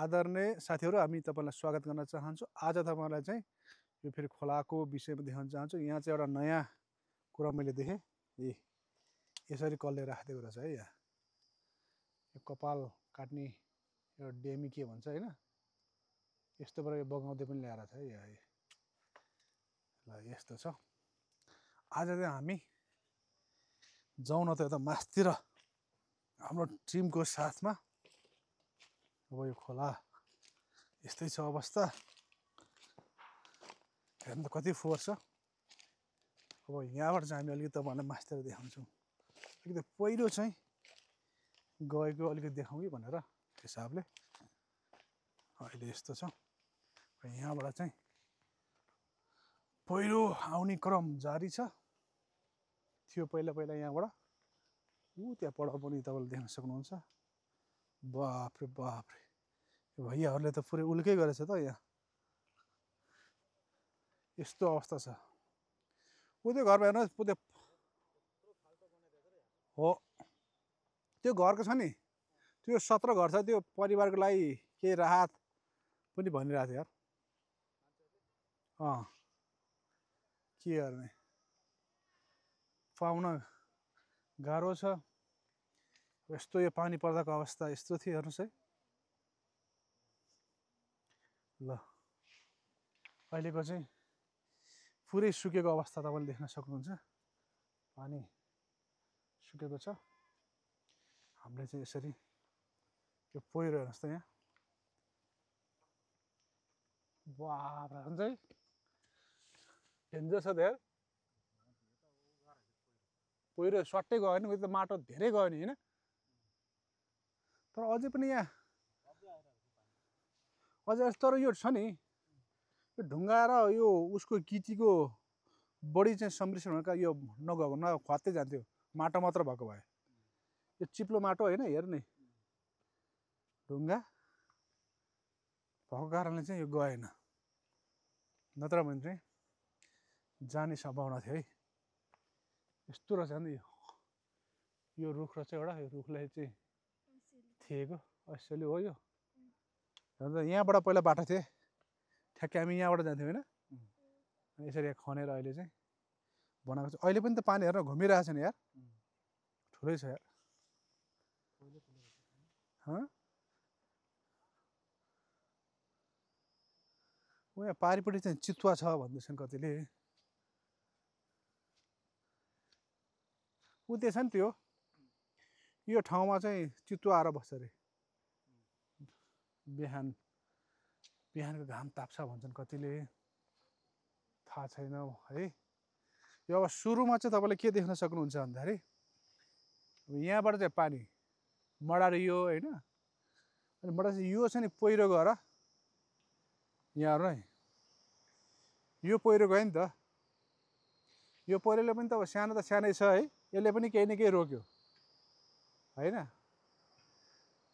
आदरणीय साथीहरू हामी तपाईँलाई स्वागत गर्न चाहन्छु आज तपाईँलाई चाहिँ यो फेरि खोलाको विषयमा देखाउन चाहन्छु यहाँ चाहिँ एउटा नयाँ कुरा मैले देखेँ ए यसरी कसले राखिदिएको रहेछ है यहाँ यो कपाल काट्ने एउटा डेमी के भन्छ होइन यस्तोबाट यो बगाउँदै पनि ल्याएर छ है यहाँ ल यस्तो छ आज चाहिँ हामी जाउँ न त यता मासतिर हाम्रो टिमको साथमा अब यो खोला यस्तै छ अवस्था हेर्नु त कति फोहोर छ अब यहाँबाट चाहिँ हामी अलिकति तपाईँहरूलाई मास्तिर देखाउँछौँ अलिकति पहिलो चाहिँ गएको अलिकति देखाउँ कि भनेर हिसाबले अहिले यस्तो छ यहाँबाट चाहिँ पहिरो आउने क्रम जारी छ थियो पहिला पहिला यहाँबाट ऊ त्यहाँ पढाउ पनि तपाईँले देख्न सक्नुहुन्छ बापरे बापरे भैयाहरूले त पुरै उल्कै गरेछ त यहाँ यस्तो अवस्था छ ऊ त्यो घरमा हेर्नुहोस् त्यो हो त्यो घरको छ नि त्यो सत्र घर छ त्यो परिवारको लागि केही राहत पनि भनिरहेको थियो यार अँ के गर्ने पाउन गाह्रो छ यस्तो यो पानी पर्दाको अवस्था यस्तो थियो हेर्नुहोस् है ल अहिलेको चाहिँ पुरै सुकेको अवस्था तपाईँले देख्न सक्नुहुन्छ पानी सुकेको छ हामीले चाहिँ यसरी त्यो पहिरो हेर्नुहोस् त यहाँ बाब्रा हुन्छ है डेन्जर छ धेर पहिरो सट्टै गयो नि उयो त माटो धेरै गयो नि होइन तर अझै पनि यहाँ अझै तर यो छ नि यो ढुङ्गा र यो उसको किचीको बढी चाहिँ संरक्षण हुनका यो नगएको न खत्तै जान्थ्यो माटो मात्र भएको भए यो चिप्लो माटो होइन हेर्ने ढुङ्गा भएको कारणले चाहिँ यो गएन नत्र भने चाहिँ जाने सम्भावना थियो है यस्तो रहेछ नि यो रुख रहेछ एउटा यो रुखलाई चाहिँ थिएको अस्ट्रेलिया हो यो अन्त यहाँबाट पहिला बाटो थिएँ ठ्याक्कै हामी यहाँबाट जान्थ्यौँ होइन यसरी यहाँ खनेर अहिले चाहिँ बनाएको छ अहिले पनि त पानी हेरेर घुमिरहेको छ नि यार ठुलै छ यार ऊ यहाँ पारिपट्टि चाहिँ चितुवा छ भन्दैछन् कतिले ऊ त्यो छ नि त्यो यो ठाउँमा चाहिँ चितुवा आएर बस्छ अरे बिहान बिहानको घाम ताप्छ भन्छन् कतिले थाहा छैन है यो अब सुरुमा चाहिँ तपाईँले के देख्न सक्नुहुन्छ भन्दाखेरि अब यहाँबाट चाहिँ पानी मडार यो होइन अनि मडार चाहिँ यो छ नि पहिरो गएर यहाँहरू है यो पहिरो गयो नि त यो पहिरोले पनि त अब सानो त सानै छ है यसले पनि केही न केही रोक्यो होइन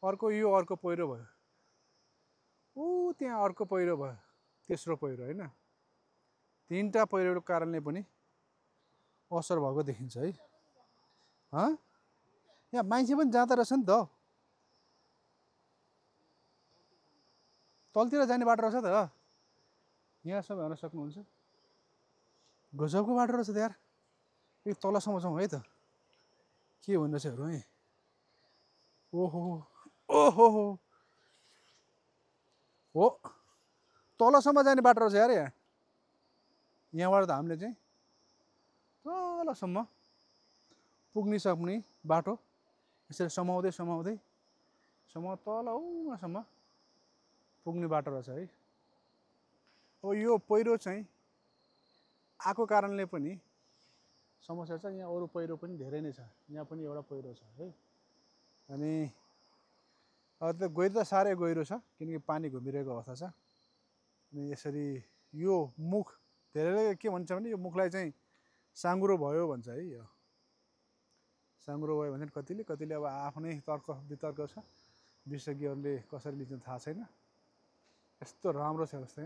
अर्को यो अर्को पहिरो भयो ऊ त्यहाँ अर्को पहिरो भयो तेस्रो पहिरो होइन तिनवटा पहिरोको कारणले पनि असर भएको देखिन्छ है यहाँ मान्छे पनि जाँदा रहेछ नि त तलतिर जाने बाटो रहेछ त यहाँसम्म हेर्न सक्नुहुन्छ गजबको बाटो रहेछ त यार अलिक तलसम्म जाउँ है त के भन्दैछ हेरौँ है ओहो ओहो हो तलसम्म जाने बाटो रहेछ यार यहाँ यहाँबाट त हामीले चाहिँ तलसम्म पुग्नु सक्ने बाटो यसरी समाउँदै समाउँदै समा तल उमासम्म पुग्ने बाटो रहेछ है ओ यो पहिरो चाहिँ आएको कारणले पनि समस्या छ यहाँ अरू पहिरो पनि धेरै नै छ यहाँ पनि एउटा पहिरो छ है अनि अब त गहिरो त साह्रै गहिरो छ किनकि पानी घुमिरहेको अवस्था छ अनि यसरी यो मुख धेरैले के भन्छ भने यो मुखलाई चाहिँ साँग्रो भयो भन्छ है यो साँग्रो भयो भने कतिले कतिले अब आफ्नै तर्क वितर्क छ विशेषज्ञहरूले कसरी लिन्छ थाहा छैन यस्तो राम्रो छ अवस्था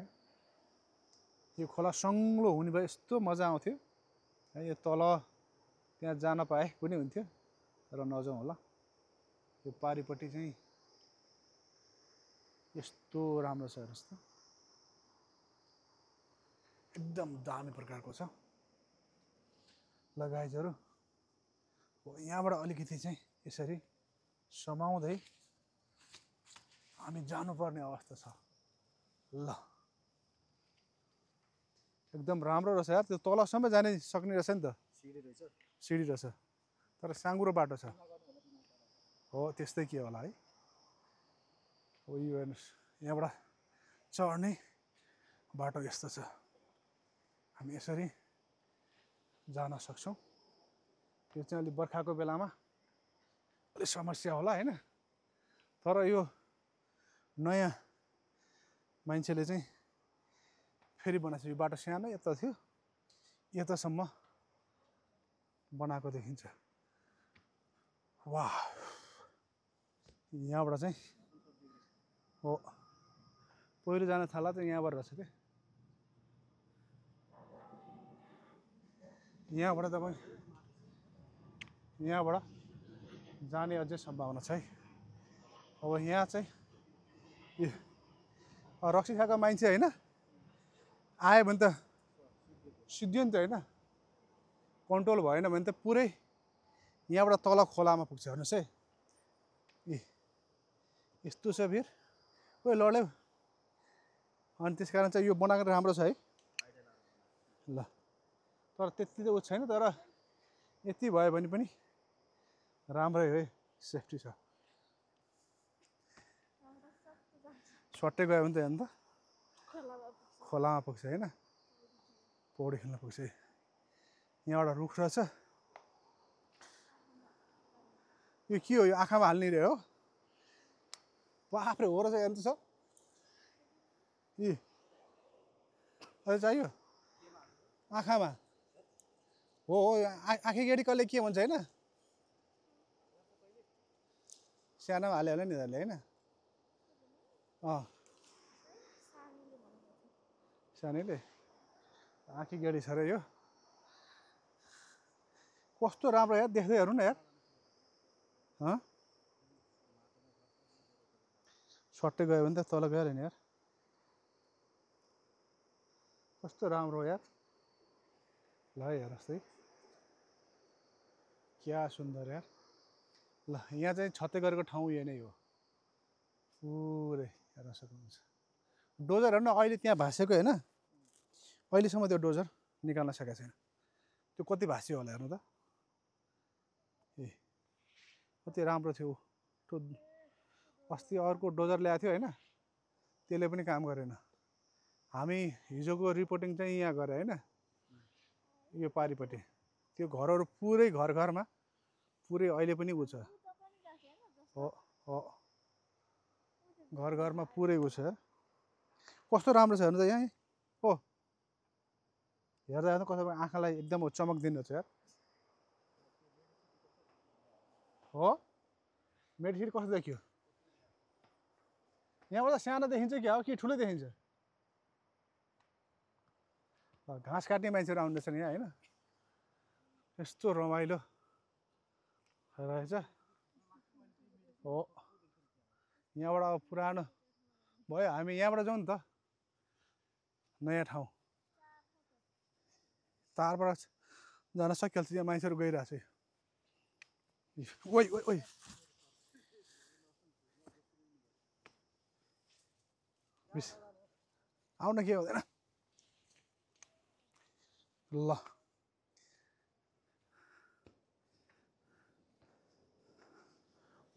यो खोला सङ्लो हुने भए यस्तो मजा आउँथ्यो है यो तल त्यहाँ जान पाए पनि हुन्थ्यो र नजाउँ होला यो पारिपट्टि चाहिँ यस्तो राम्रो छ हेर्नुहोस् त एकदम दामी प्रकारको छ लगाइजहरू हो यहाँबाट अलिकति चाहिँ यसरी समाउँदै हामी जानुपर्ने अवस्था छ ल एकदम राम्रो रहेछ यार त्यो तलसम्म जाने सक्ने रहेछ नि त सिँढी रहेछ सिँढी रहेछ तर साँगुरो बाटो छ हो त्यस्तै के होला है हो यो हेर्नुहोस् यहाँबाट चढ्ने बाटो यस्तो छ हामी यसरी जान सक्छौँ यो चाहिँ अलिक बर्खाको बेलामा अलिक समस्या होला होइन तर यो नयाँ मान्छेले चाहिँ फेरि बनाएछ यो बाटो सानो यता थियो यतासम्म बनाएको देखिन्छ वाह यहाँबाट चाहिँ हो पहिरो जान थाला त यहाँबाट रहेछ क्या यहाँबाट तपाईँ यहाँबाट जाने अझै सम्भावना छ है अब यहाँ चाहिँ रक्सी खाएको मान्छे होइन आयो भने त सिद्धियो नि त होइन कन्ट्रोल भएन भने त पुरै यहाँबाट तल खोलामा पुग्छ हेर्नुहोस् है ए यस्तो छ भिर ओ लड्यो अनि त्यस कारण चाहिँ यो बनाएको राम्रो छ है ल तर त्यति त उ छैन तर यति भयो भने पनि राम्रै हो है सेफ्टी छ छट्टै गयो भने त हेर्नु त खोलामा पुग्छ होइन पौडी खेल्न पुग्छ है यहाँबाट रुख रहेछ यो के हो यो आँखामा हाल्ने रहे हो बाफ्रे हो रहेछ त छ ए अहिले चाहियो आँखामा हो हो आँखी गेडी कसले के भन्छ होइन सानोमा हाल्यो होला नि यिनीहरूले होइन अँ सानैले आँखी गेडी छ र यो कस्तो राम्रो यार देख्दै हेरौँ न यार हँ छट्टै गयो भने त तल गयो नि यार कस्तो राम्रो यार ल हेर्नुहोस् है क्या सुन्दर यार ल यहाँ चाहिँ छत्ते गरेको ठाउँ यो नै हो पुरै हेर्न सक्नुहुन्छ डोजर हेर्नु अहिले त्यहाँ भाँसेको होइन अहिलेसम्म त्यो डोजर निकाल्न सकेको छैन त्यो कति भाँस्यो होला हेर्नु त ए कति राम्रो थियो ऊ अस्ति अर्को डोजर ल्याएको थियो होइन त्यसले पनि काम गरेन हामी हिजोको रिपोर्टिङ चाहिँ यहाँ गऱ्यो होइन यो पारिपट्टि त्यो घरहरू पुरै घर घरमा पुरै अहिले पनि उ छ हो हो घर घरमा पुरै उ छ कस्तो राम्रो छ हेर्नु त यहाँ हो हेर्दा हेर्दा कसैको आँखालाई एकदम चमक दिनुहोस् यार हो मेडिसिन कस्तो देखियो यहाँबाट सानो देखिन्छ क्या हो कि ठुलो देखिन्छ घाँस काट्ने मान्छेहरू आउँदैछन् यहाँ होइन यस्तो रमाइलो रहेछ हो यहाँबाट अब पुरानो भयो हामी यहाँबाट जाउँ नि त नयाँ ठाउँ तारबाट जान सकिहाल्छ त्यहाँ मान्छेहरू गइरहेछ ओइ ओइ ओइ मिस आउन के हुँदैन ल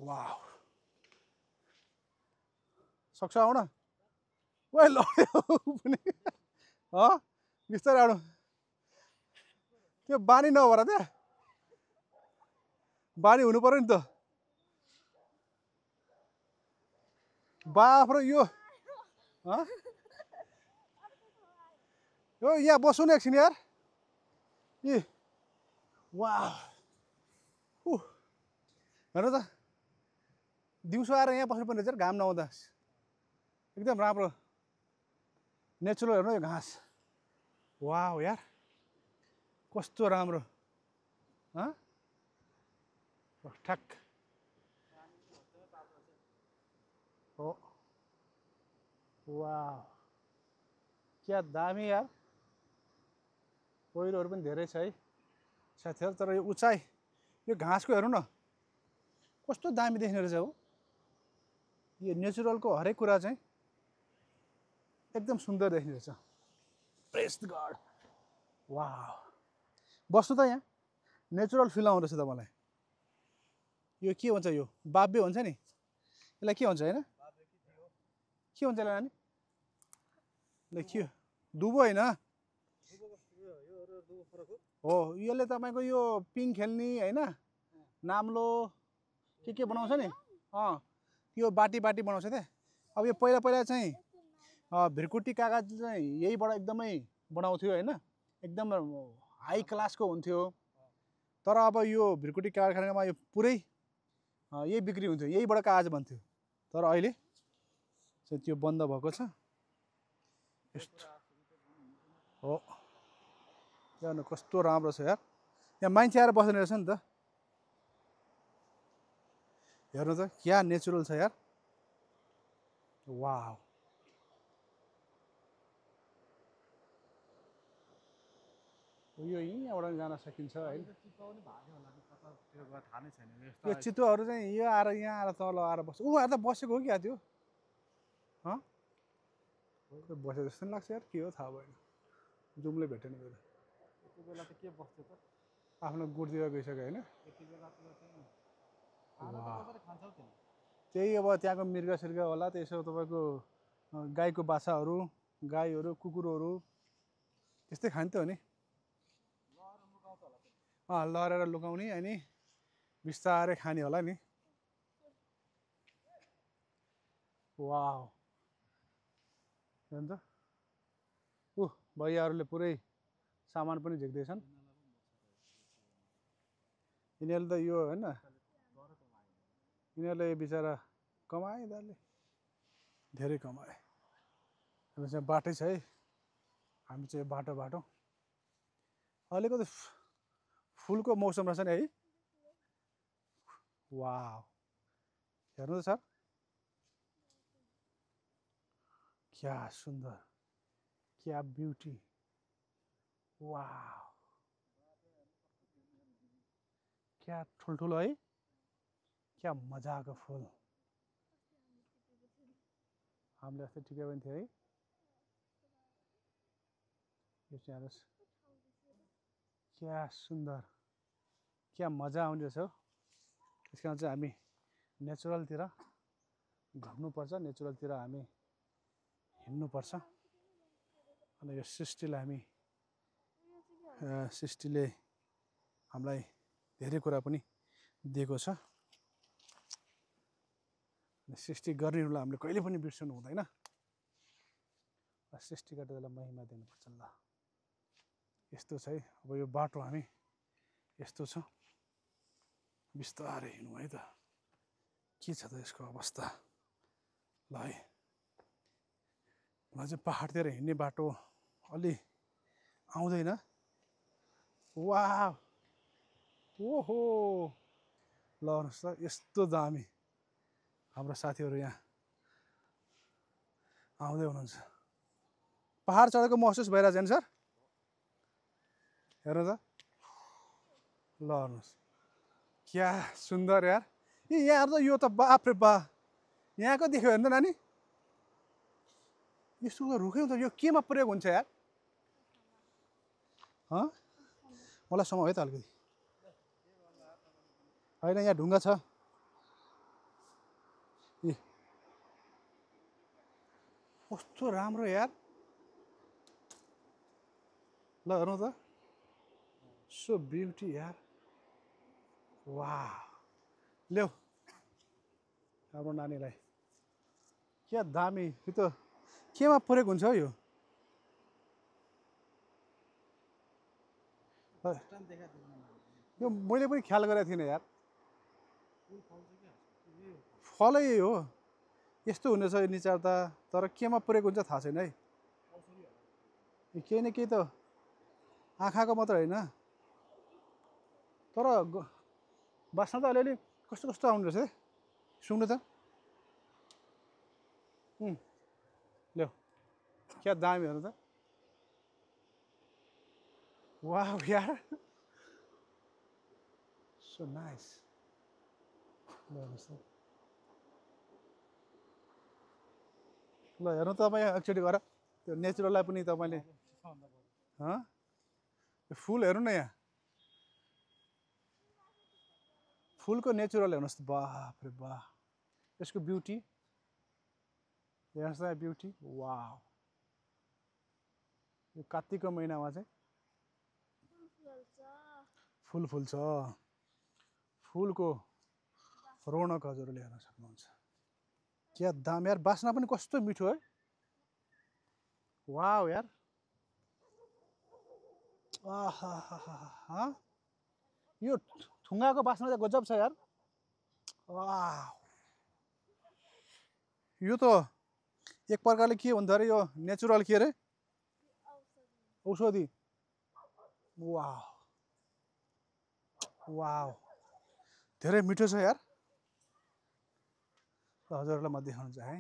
वा सक्छ आउन ओए ल पनि बिस्तारै आउनु त्यो बानी नभएर त्यहाँ बानी हुनु पऱ्यो नि त बाफ्रो यो यो यहाँ बस्नु नि एकछिन यार ए वा ऊ हेर्नु त दिउँसो आएर यहाँ बस्नुपर्ने रहेछ घाम नहुँदा एकदम राम्रो नेचुरल हेर्नु यो घाँस वा यार कस्तो राम्रो ठ्याक्क हो वाह क्या दामी यार पहिरोहरू पनि धेरै छ है साथीहरू तर यो उचाइ यो घाँसको हेरौँ न कस्तो दामी देख्ने रहेछ हो यो नेचुरलको हरेक कुरा चाहिँ एकदम सुन्दर देख्ने रहेछ प्रेस वा बस्नु त यहाँ नेचुरल फिल आउँदो रहेछ त मलाई यो के हुन्छ यो बाब्य हुन्छ नि यसलाई के हुन्छ होइन के हुन्छ होला नानी ल के दुबो होइन हो यसले तपाईँको यो पिङ खेल्ने होइन नाम्लो के के बनाउँछ नि अँ यो बाटी बाटी बनाउँछ त्यहाँ अब यो पहिला पहिला चाहिँ भिरकुटी कागज चाहिँ यहीबाट एकदमै बनाउँथ्यो होइन एकदम हाई क्लासको हुन्थ्यो तर अब यो भिरकुटी कारखानामा यो पुरै यही बिक्री हुन्थ्यो यहीबाट कागज बन्थ्यो तर अहिले चाहिँ त्यो बन्द भएको छ यस्तो हो हेर्नु कस्तो राम्रो छ यार यहाँ मान्छे आएर बस्ने रहेछ नि त हेर्नु त क्या नेचुरल छ यार वा यो यहीँबाट जान सकिन्छ है यो चितुवाहरू चाहिँ यो आएर यहाँ आएर तल आएर बस्छ ऊ त बसेको हो क्या त्यो बसे जस्तो लाग्छ यार के हो थाहा भएन जुमले भेटेन मेरो आफ्नो गुडतिर गइसक्यो होइन त्यही अब त्यहाँको सिर्ग होला त्यसो तपाईँको गाईको बाछाहरू गाईहरू कुकुरहरू त्यस्तै खान्थ्यो नि अँ लहरेर लुकाउने अनि बिस्तारै खाने होला नि वा हेर्नु त ऊ भैयाहरूले पुरै सामान पनि झिक्दैछन् यिनीहरूले त यो होइन यिनीहरूले बिचरा कमाए यिनीहरूले धेरै कमाए हामी चाहिँ बाटै छ है हामी चाहिँ बाटो बाटो अलिकति फुलको मौसम रहेछ नि है वा हेर्नु त सर क्या सुन्दर क्या ब्युटी वा क्या ठुल्ठुलो है क्या मजाको फुल हामीले अस्ति ठिकै पनि थियो है यो चाहिँ हेर्नुहोस् क्या सुन्दर क्या मजा आउने रहेछ हौ त्यस कारण चाहिँ हामी नेचुरलतिर घुम्नुपर्छ नेचुरलतिर हामी हिँड्नुपर्छ अनि यो सृष्टिलाई हामी सृष्टिले हामीलाई धेरै कुरा पनि दिएको छ सृष्टि गर्नेहरूलाई हामीले कहिले पनि बिर्सनु हुँदैन सृष्टि सृष्टिकर्तालाई महिमा दिनुपर्छ ल यस्तो छ है अब यो बाटो हामी यस्तो छ बिस्तारै हिँडौँ है त के छ त यसको अवस्था ल है चाहिँ पाहाडतिर हिँड्ने बाटो अलि आउँदैन वा ओहो ल यस्तो दामी हाम्रो साथीहरू यहाँ आउँदै हुनुहुन्छ पाहाड चढेको महसुस भइरहेको छैन सर हेर्नु त ल हेर्नुहोस् क्या सुन्दर यार ए यहाँ त यो त बाप रे बा यहाँको देख्यो हेर्नु नानी यस्तो त रुखै हुन्छ यो केमा प्रयोग हुन्छ यार मलाई समय है त अलिकति होइन यहाँ ढुङ्गा छ ए कस्तो राम्रो यार ल हेर्नु त सो ब्युटी यार वा ल्याऊ हाम्रो नानीलाई क्या दामी त्यो त केमा पुरेको हुन्छ यो यो मैले पनि ख्याल गरेको थिइनँ यार फलै हो यस्तो हुनेछ यो निचार त तर केमा पुरेको हुन्छ थाहा छैन है केही न केही त आँखाको मात्र होइन तर बाँच्न त अलिअलि कस्तो कस्तो आउनु रहेछ है सुन्नु त क्या दामी हेर्नु त वा यार सो नाइस ल हेर्नु तपाईँ एकचोटि गर त्यो नेचुरललाई पनि तपाईँले फुल हेर्नु न यहाँ फुलको नेचुरल हेर्नुहोस् त रे बा यसको ब्युटी हेर्नुहोस् त ब्युटी वा यो कार्तिकको महिनामा चाहिँ फुल फुल्छ फुलको रौनक हजुरले हेर्न सक्नुहुन्छ क्या दाम यार बास्ना पनि कस्तो मिठो है वा यार यो ठुङ्गाको बास्ना त गजब छ यार यो त एक प्रकारले के भन्दा अरे यो नेचुरल के अरे औषधि वाव वाव धेरै मिठो छ यार ल हजुरहरूलाई म देखाउनु चाहेँ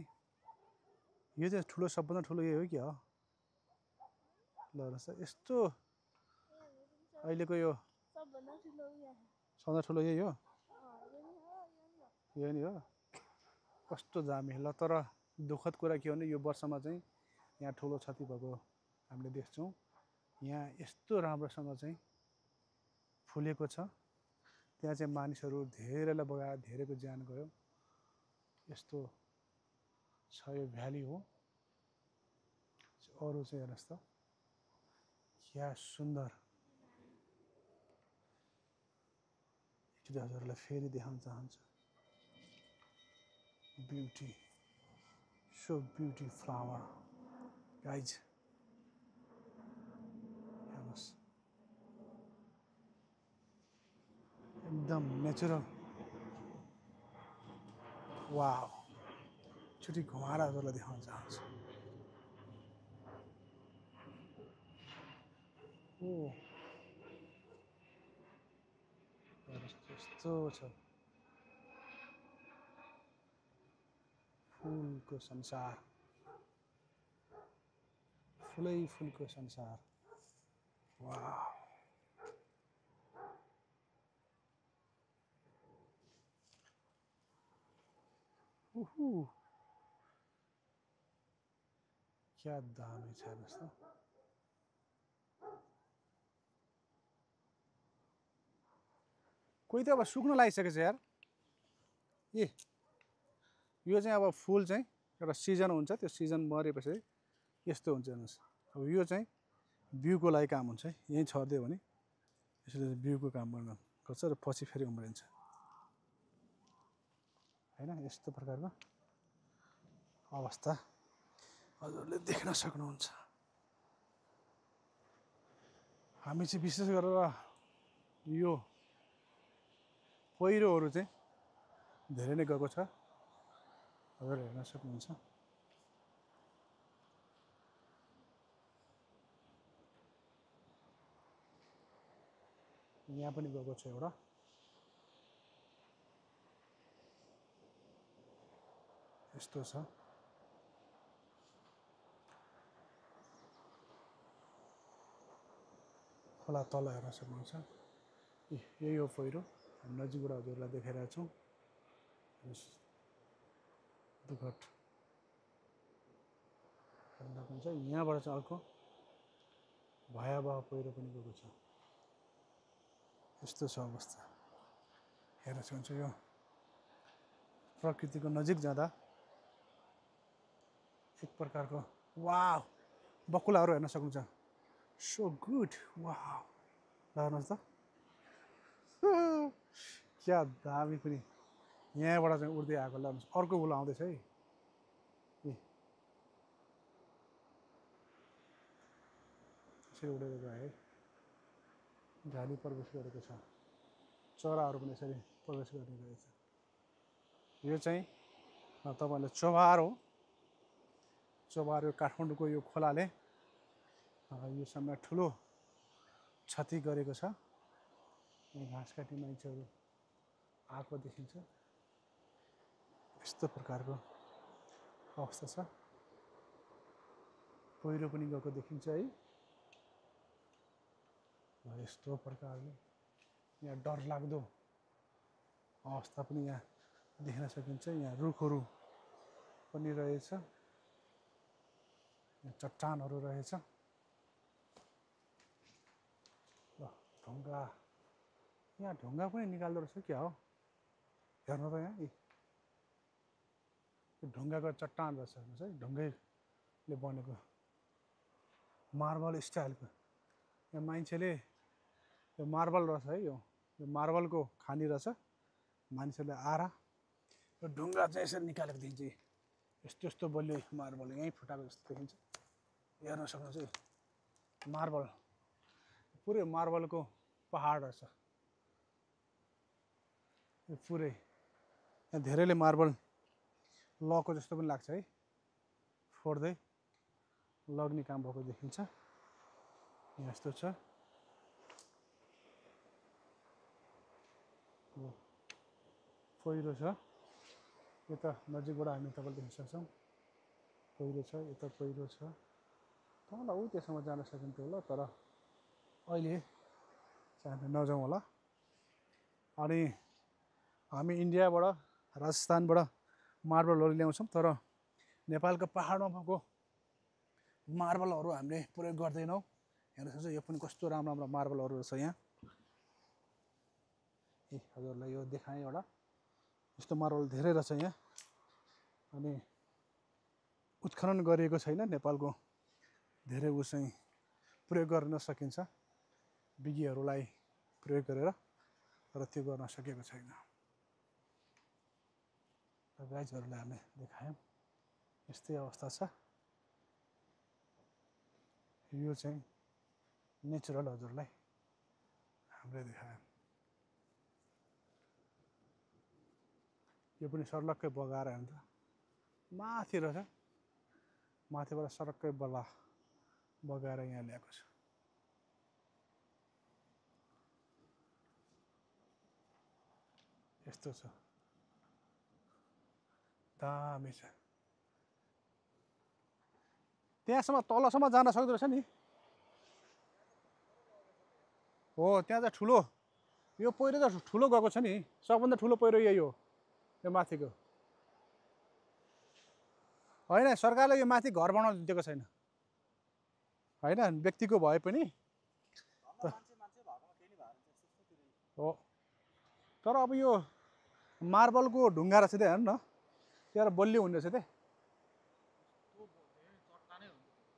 यो चाहिँ ठुलो सबभन्दा ठुलो यही हो कि हो ल यस्तो अहिलेको यो सबभन्दा ठुलो यही हो यो नि हो कस्तो जामे ल तर दुःखद कुरा के हो भने यो वर्षमा चाहिँ यहाँ ठुलो क्षति भएको हामीले देख्छौँ यहाँ यस्तो राम्रोसँग चाहिँ फुलेको छ त्यहाँ चाहिँ मानिसहरू धेरैलाई बगाएर धेरैको ज्यान गयो यस्तो छ यो भ्याली हो अरू चाहिँ हेर्नुहोस् त क्या सुन्दर एकचोटि हजुरहरूलाई फेरि देखाउन चाहन्छु beauty so beauty flower guys एकदम नेचुरल वा छुट्टी घुमाराहरूलाई देखाउन चाहन्छु ओ यस्तो छ फुलको संसार फुलै फुलको संसार वा Uhuu. क्या दामी छ हेर्नुहोस् त कोही त अब सुक्न लागिसकेछ यार ए यो चाहिँ अब फुल चाहिँ एउटा सिजन हुन्छ त्यो सिजन मरेपछि यस्तो हुन्छ हेर्नुहोस् अब यो चाहिँ बिउको लागि काम हुन्छ है यहीँ छरिदियो भने यसरी बिउको काम गर्न गर्छ र पछि फेरि उम्रिन्छ होइन यस्तो प्रकारको अवस्था हजुरले देख्न सक्नुहुन्छ हामी चाहिँ विशेष गरेर यो पहिरोहरू चाहिँ धेरै नै गएको छ हजुर हेर्न सक्नुहुन्छ यहाँ पनि गएको छ एउटा यस्तो छ खोला तल हेर्न सक्नुहुन्छ यही हो पहिरो हामी नजिकबाट हजुरलाई देखाइरहेको छौँ दुघट हुन्छ यहाँबाट चाहिँ अर्को भयावह पहिरो पनि गएको छ यस्तो छ अवस्था हेर्न सक्नुहुन्छ यो प्रकृतिको नजिक जाँदा एक प्रकारको वा बकुलाहरू हेर्न सक्नुहुन्छ सो गुड वा ल हेर्नुहोस् त क्या दामी पनि यहाँबाट चाहिँ उड्दै आएको ल अर्को भुल आउँदैछ है ए यसरी उडेर गयो है झाली प्रवेश गरेको छ चराहरू पनि यसरी प्रवेश गर्ने गरेको छ यो चाहिँ तपाईँहरूले चोभार हो यो काठमाडौँको यो खोलाले यो समय ठुलो क्षति गरेको छ घाँस काट्ने मान्छेहरू आएको देखिन्छ यस्तो प्रकारको अवस्था छ पहिरो पनि गएको देखिन्छ है यस्तो प्रकारले यहाँ डरलाग्दो अवस्था पनि यहाँ देख्न सकिन्छ यहाँ रुखहरू पनि रहेछ चट्टानहरू रहेछ ल ढुङ्गा यहाँ ढुङ्गा पनि निकाल्दो रहेछ क्या हो हेर्नु त यहाँ यो ढुङ्गाको चट्टान रहेछ हेर्नुहोस् है ढुङ्गैले बनेको मार्बल स्टाइलको यहाँ मान्छेले यो मार्बल रहेछ है यो यो मार्बलको खानी रहेछ मान्छेले आरा यो ढुङ्गा चाहिँ यसरी निकालेको देखिन्छ यस्तो यस्तो बलियो मार्बल यहीँ फुटाएको जस्तो देखिन्छ हेर्न सक्नुहुन्छ मार्बल पुरै मार्बलको पहाडहरू छ यो पुरै धेरैले मार्बल लको जस्तो पनि लाग्छ है फोड्दै लग्ने काम भएको देखिन्छ यस्तो छ पहिरो छ यता नजिकबाट हामी तपाईँले देख्न सक्छौँ पहिरो छ यता पहिरो छ तल ऊ त्यसम्म जान सकिन्थ्यो होला तर अहिले चाहिँ नजाउँ होला अनि हामी इन्डियाबाट राजस्थानबाट मार्बलहरू ल्याउँछौँ तर नेपालको पाहाडमा भएको मार्बलहरू हामीले प्रयोग गर्दैनौँ हेर्नुहोस् सक्छ यो पनि कस्तो राम्रो राम्रो मार्बलहरू रहेछ यहाँ ए हजुरहरूलाई यो देखाएँ एउटा यस्तो मार्बल धेरै रहेछ यहाँ अनि उत्खनन गरिएको छैन नेपालको धेरै ऊ चाहिँ प्रयोग गर्न सकिन्छ विज्ञहरूलाई प्रयोग गरेर र त्यो गर्न सकेको छैन र गाइजहरूलाई हामीले देखायौँ यस्तै अवस्था छ यो चाहिँ नेचुरल हजुरलाई हामीले देखायौँ यो पनि सर्लक्कै बगाएर हुन्छ माथि रहेछ माथिबाट सर्लक्कै बल्ला बगाएर यहाँ ल्याएको छु यस्तो छ दामी छ त्यहाँसम्म तलसम्म जान सक्दो रहेछ नि हो त्यहाँ त ठुलो यो पहिरो त ठुलो गएको छ नि सबभन्दा ठुलो पहिरो यही हो यो माथिको होइन सरकारले यो माथि घर बनाउनु दिएको छैन होइन व्यक्तिको भए पनि हो तर अब यो मार्बलको ढुङ्गा रहेछ त्यहाँ हेर्नु न त्यहाँ बलियो हुने रहेछ त्यहाँ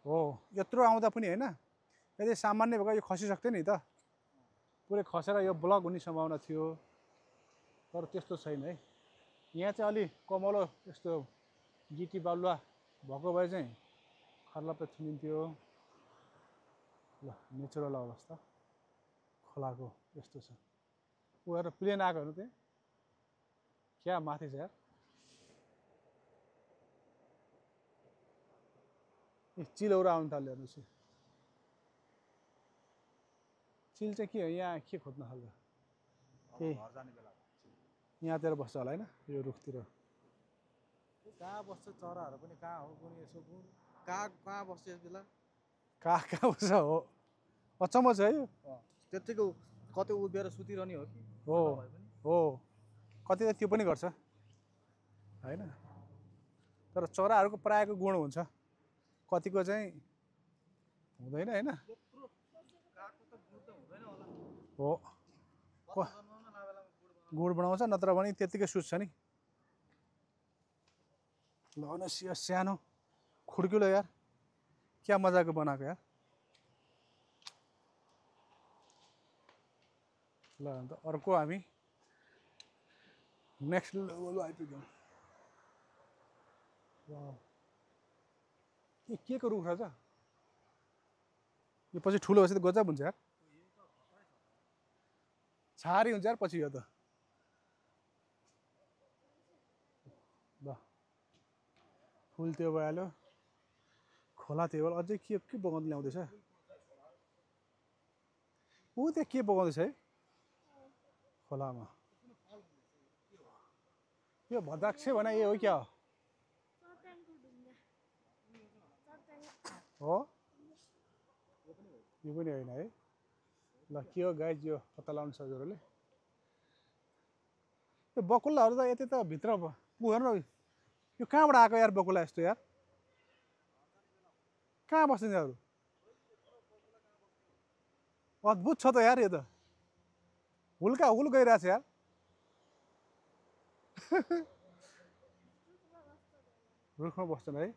हो यत्रो आउँदा पनि होइन यदि सामान्य भएको यो खसिसक्थ्यो नि त पुरै खसेर यो ब्लक हुने सम्भावना थियो तर त्यस्तो छैन है यहाँ चाहिँ अलि कमलो यस्तो गिटी बालुवा भएको भए चाहिँ खर्लप्प थुनिन्थ्यो ल नेचुरल अवस्था खोलाको यस्तो छ ऊ गएर प्लेन आएको हेर्नु त्यहाँ क्या माथि छ यार चिलौरा आउनु थाल्यो हेर्नुहोस् चिल चाहिँ के हो यहाँ के खोज्न थाल्यो केही यहाँतिर बस्छ होला होइन यो रुखतिर कहाँ बस्छ चराहरू पनि कहाँ हो कुनै यसो कहाँ कहाँ बस्छ यस बेला कहाँ कहाँ बस्छ हो अचम्म चाहिँ त्यतिको कतै उभिएर सुतिरहने हो कि हो हो कति त त्यो पनि गर्छ होइन तर चराहरूको प्रायःको गुण हुन्छ कतिको चाहिँ हुँदैन होइन हो गुड बनाउँछ नत्र भने त्यत्तिकै सुत्छ नि ल न सानो खुड्किलो यार क्या मजाको बनाएको यार ल अन्त अर्को हामी नेक्स्ट लेभल आइपुग्यौँ के के को रुख रहेछ यो पछि ठुलो भएपछि त गजब हुन्छ यार छारी हुन्छ यार पछि यो त ल फुल त्यो भइहाल्यो खोला त्यो अझै के के बगाउँदै ल्याउँदैछ ऊ त्यहाँ के बगाउँदैछ है खोलामा यो भद्राक्ष भने हो क्या हो यो पनि होइन है ल के हो गाई यो पत्ता लगाउनु सजिलोले यो बकुल्लाहरू त यति त भित्र पुगेन यो कहाँबाट आएको यार बकुल्ला यस्तो यार कहाँ बस्ने यिनीहरू अद्भुत छ त यार यो त हुल्का हुल छ यार रुखमा बस्छन् है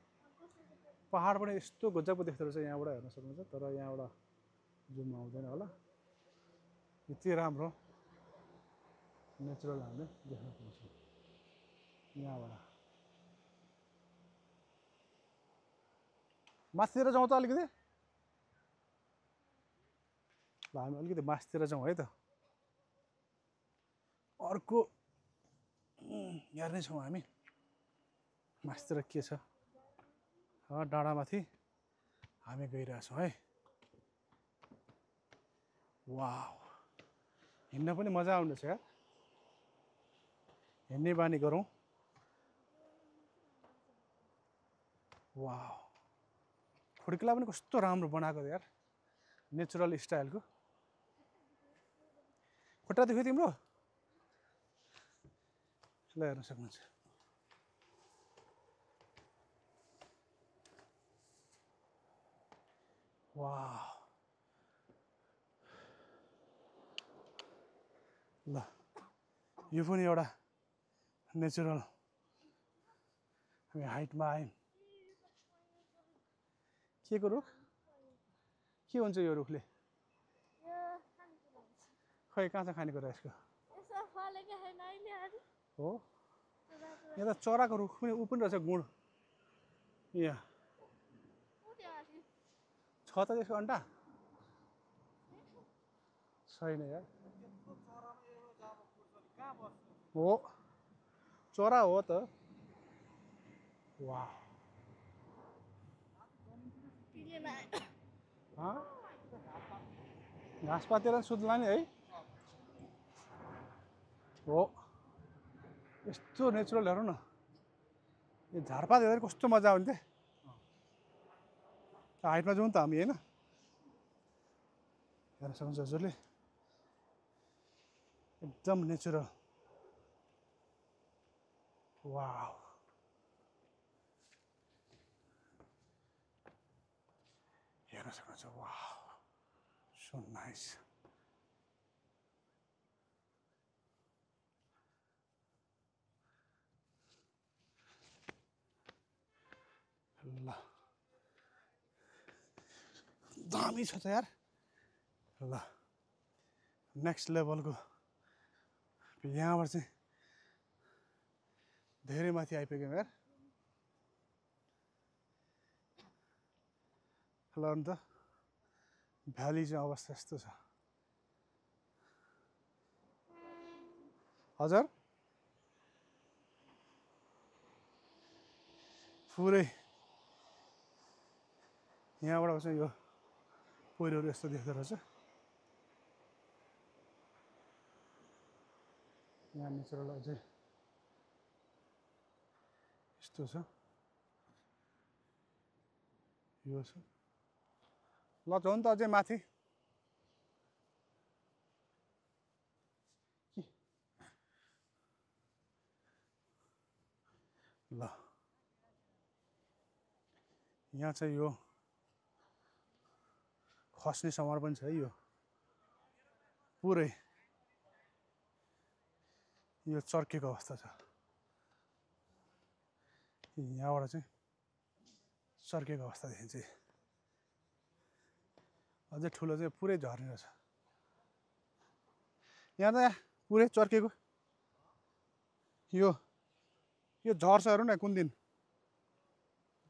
पहाड पनि यस्तो गजबको देख्दो रहेछ यहाँबाट हेर्न सक्नुहुन्छ तर यहाँबाट जुम आउँदैन होला यति राम्रो नेचुरल हामीले देख्न पाउँछौँ यहाँबाट मासतिर जाउँ त अलिकति ल हामी अलिकति मासतिर जाउँ है त अर्को हेर्ने छौँ हामी मासतिर के छ डाँडामाथि हामी गइरहेछौँ है वा हिँड्न पनि मजा आउँदैछ यार हिँड्ने बानी गरौँ वा खुड्किला पनि कस्तो राम्रो बनाएको यार नेचुरल स्टाइलको खुट्टा दुख्यो तिम्रो ल हेर्न सक्नुहुन्छ वा ल यो पनि एउटा नेचुरल हामी हाइटमा आयौँ के को रुख के हुन्छ यो रुखले खै कहाँ छ खानेकुरा यसको हो यहाँ त चराको रुख पनि ऊ पनि रहेछ गुण यहाँ छ त त्यसको अन्डा छैन यार हो चरा हो त वा घाँस पातेर सुत्ला नि है हो यस्तो नेचुरल हेरौँ न यो झारपात हेर्दा कस्तो मजा आउने हाइटमा जाउँ त हामी होइन हेर्न सक्नुहुन्छ हजुरले एकदम नेचुरल वा हेर्न सक्नुहुन्छ वा सो नाइस दामी छ त यार ल नेक्स्ट लेभलको यहाँबाट चाहिँ धेरै माथि आइपुग्यौँ यार ल अन्त भ्याली चाहिँ अवस्था यस्तो छ हजुर पुरै यहाँबाट चाहिँ यो पहिरोहरू यस्तो देख्दो रहेछ यहाँ नेचुरल अझै यस्तो छ यो छ ल हो नि त अझै माथि ल यहाँ चाहिँ यो खस्ने पनि छ है यो पुरै यो चर्केको अवस्था छ यहाँबाट चाहिँ चर्केको अवस्थादेखि चाहिँ अझै ठुलो चाहिँ पुरै झर्ने रहेछ यहाँ त पुरै चर्केको यो यो झर्छ हेरौँ न कुन दिन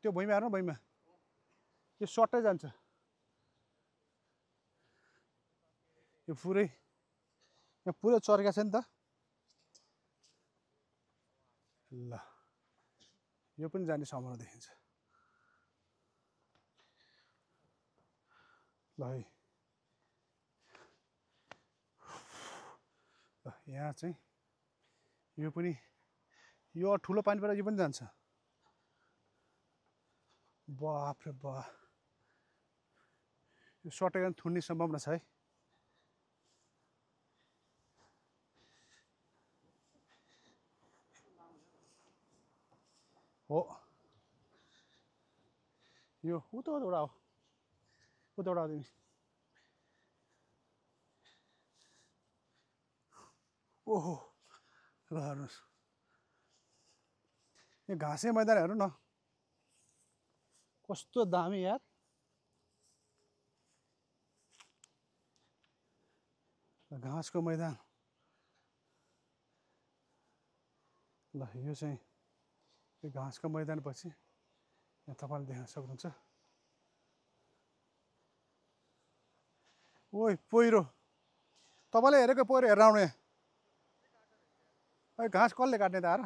त्यो भुइँमा हेर भुइँमा यो सट्टै जान्छ यो पुरै यहाँ पुरै चर्का छ नि त ल यो पनि जाने समर देखिन्छ ल है ल यहाँ चाहिँ यो पनि यो ठुलो पानीबाट यो पनि जान्छ बाफ्रे बा यो सर्टेन थुन्ने सम्भावना छ है およ udah udah udah udah udah ini ओहो ल हेर्नुहोस् यो घाँसे मैदान हेर्नु न कस्तो दामी यार घाँसको मैदान ल यो चाहिँ यो घाँसको मैदानपछि यहाँ तपाईँले देख्न सक्नुहुन्छ ओइ पहिरो तपाईँले हेरेको पहिरो हेरेर आउनु यहाँ घाँस कसले काट्ने त आएर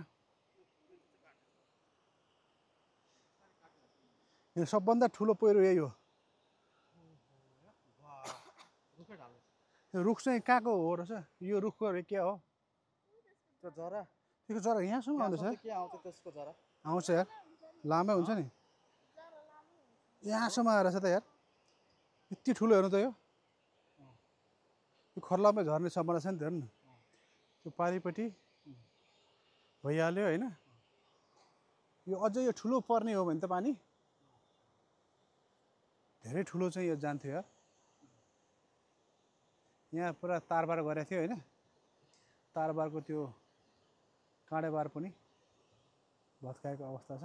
यो सबभन्दा ठुलो पहिरो यही हो यो रुख चाहिँ कहाँको हो रहेछ यो रुखको के हो जरा त्यो जरा यहाँसम्म आउँदैछ आउँछ यार लामै हुन्छ नि यहाँसम्म आएर छ त यार यति ठुलो हेर्नु त यो यो खर्लामै झर्ने सम्भावना छ नि त हेर्नु त्यो पारिपट्टि भइहाल्यो होइन यो अझै यो ठुलो पर्ने हो भने त पानी धेरै ठुलो चाहिँ यो जान्थ्यो यार यहाँ पुरा तारबार गरेको थियो होइन तारबारको त्यो काँडे बार पनि भत्काएको अवस्था छ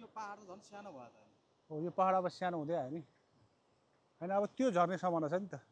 यो पाहाड हो यो पाहाड अब सानो हुँदै आयो नि होइन अब त्यो झर्ने समाना छ नि त